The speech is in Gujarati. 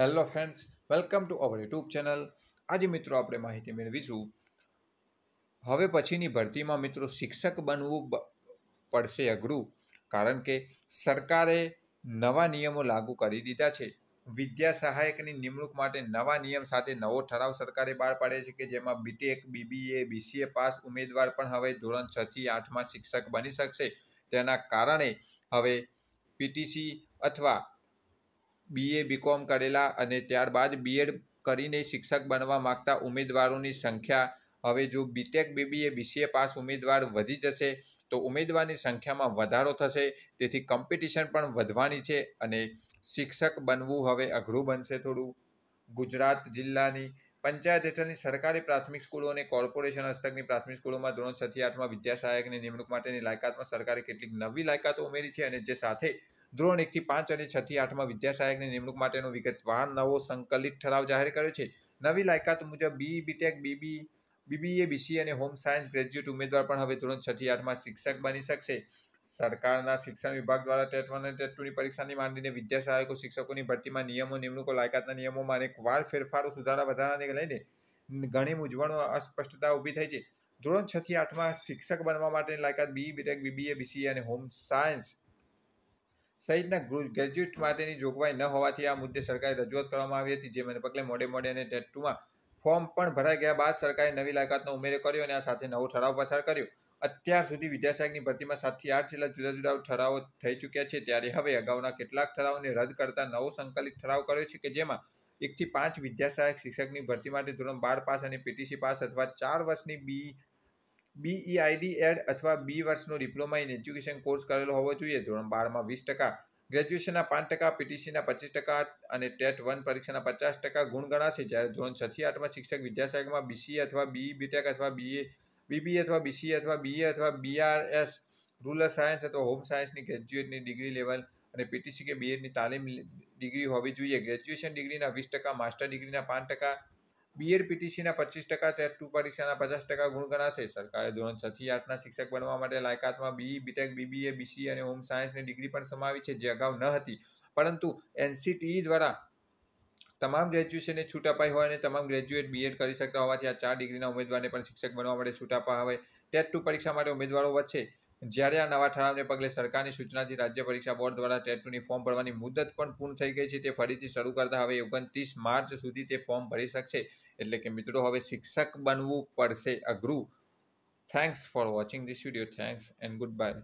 hello friends welcome to our YouTube channel આજે મિત્રો આપણે માહિતી મેળવીશું હવે પછીની ભરતીમાં મિત્રો શિક્ષક બનવું પડશે અઘરું કારણ કે સરકારે નવા નિયમો લાગુ કરી દીધા છે વિદ્યા સહાયકની નિમણૂક માટે નવા નિયમ સાથે નવો ઠરાવ સરકારે બહાર પાડે છે કે જેમાં બીટેક બીબીએ બીસીએ પાસ ઉમેદવાર પણ હવે ધોરણ છથી આઠમાં શિક્ષક બની શકશે તેના કારણે હવે પીટીસી અથવા બીએ બીકોમ કરેલા અને ત્યારબાદ બીએડ કરીને શિક્ષક બનવા માગતા ઉમેદવારોની સંખ્યા હવે જો બીટેક બીબીએ બીસીએ પાસ ઉમેદવાર વધી જશે તો ઉમેદવારની સંખ્યામાં વધારો થશે તેથી કોમ્પિટિશન પણ વધવાની છે અને શિક્ષક બનવું હવે અઘરું બનશે થોડું ગુજરાત જિલ્લાની પંચાયત હેઠળની સરકારી પ્રાથમિક સ્કૂલો અને કોર્પોરેશન હસ્તકની પ્રાથમિક સ્કૂલોમાં ધોરણ છથી આઠમાં વિદ્યા સહાયકની નિમણૂક માટેની લાયકાતમાં સરકારે કેટલીક નવી લાયકાતો ઉમેરી છે અને જે સાથે ધોરણ એકથી પાંચ અને છથી આઠમાં વિદ્યાસહાયકની નિમણૂક માટેનો વિગતવાર નવો સંકલિત ઠરાવ જાહેર કર્યો છે નવી લાયકાત મુજબ B BTech BB BBA BC અને હોમ સાયન્સ ગ્રેજ્યુએટ ઉમેદવાર પણ હવે ધોરણ છથી આઠમાં શિક્ષક બની શકશે સરકારના શિક્ષણ વિભાગ દ્વારા ટેટ વન અને ટેટ ટુની પરીક્ષાની માંડીને વિદ્યા સહાયકો શિક્ષકોની ભરતીમાં નિયમો નિમણૂકો લાયકાતના નિયમોમાં વાર ફેરફારો સુધારા વધારાને લઈને ઘણી મૂંઝવણો અસ્પષ્ટતા ઊભી થઈ છે ધોરણ છથી આઠમાં શિક્ષક બનવા માટેની લાયકાત બી બીટેક બીબીએ બીસીએ અને હોમ સાયન્સ સહિતના ગ્રેજ્યુએટ માટેની જોગવાઈ ન હોવાથી આ મુદ્દે સરકારે રજૂઆત કરવામાં આવી હતી જેમને પગલે મોડે મોડે અને ટેટ ટુમાં ફોર્મ પણ ભરાઈ ગયા બાદ સરકારે નવી લાયકાતનો ઉમેરો કર્યો અને આ સાથે નવો ઠરાવ પસાર કર્યો અત્યાર સુધી વિદ્યાસહાયકની ભરતીમાં સાતથી આઠ જેટલા જુદા જુદા ઠરાવો થઈ ચૂક્યા છે ત્યારે હવે અગાઉના કેટલાક ઠરાવને રદ કરતા નવો સંકલિત ઠરાવ કર્યો છે કે જેમાં એકથી પાંચ વિદ્યાસહાયક શિક્ષકની ભરતી માટે ધોરણ બાર પાસ અને પીટીસી પાસ અથવા ચાર વર્ષની બી બીઈઆઈડી એડ e અથવા બી વર્ષનો ડિપ્લોમા ઇન એજ્યુકેશન કોર્સ કરેલો હોવો જોઈએ ધોરણ બારમાં વીસ ટકા ગ્રેજ્યુએશનના પાંચ ટકા પીટીસીના પચીસ ટકા અને ટેટ વન પરીક્ષાના પચાસ ટકા ગુણ ગણાશે જ્યારે ધોરણ છથી આઠમાં શિક્ષક વિદ્યાશાખામાં બીસી અથવા બીઈ બીટેક e અથવા બીએ બીબીએ અથવા બીસીએ અથવા બીએ અથવા બીઆરએસ રૂરલ સાયન્સ અથવા હોમ સાયન્સની ગ્રેજ્યુએટની ડિગ્રી લેવલ અને પીટીસી કે બીએડની તાલીમ ડિગ્રી હોવી જોઈએ ગ્રેજ્યુએશન ડિગ્રીના વીસ ટકા માસ્ટર ડિગ્રીના પાંચ ટકા બીએડ પીટીસીના પચીસ ટકા ટેટ ટુ પરીક્ષાના પચાસ ટકા ગુણ ગણાશે સરકારે ધોરણ છ થી આઠના શિક્ષક બનવા માટે લાયકાતમાં બીઈ બીટેક બીબીએ બીસી અને હોમ સાયન્સની ડિગ્રી પણ સમાવી છે જે અગાઉ ન હતી પરંતુ એનસીટીઈ e દ્વારા તમામ ગ્રેજ્યુએશને છૂટ અપાઈ હોય અને તમામ ગ્રેજ્યુએટ બીએડ કરી શકતા હોવાથી આ ચાર ડિગ્રીના ઉમેદવારને પણ શિક્ષક બનવા માટે છૂટ અપાવે ટેટ ટુ પરીક્ષા માટે ઉમેદવારો વચ્ચે જ્યારે આ નવા ઠરાવને પગલે સરકારની સૂચનાથી રાજ્ય પરીક્ષા બોર્ડ દ્વારા ટેટ ટુની ફોર્મ ભરવાની મુદત પણ પૂર્ણ થઈ ગઈ છે તે ફરીથી શરૂ કરતા હવે ઓગણત્રીસ માર્ચ સુધી તે ફોર્મ ભરી શકશે એટલે કે મિત્રો હવે શિક્ષક બનવું પડશે અઘરું thanks for watching this video thanks and good bye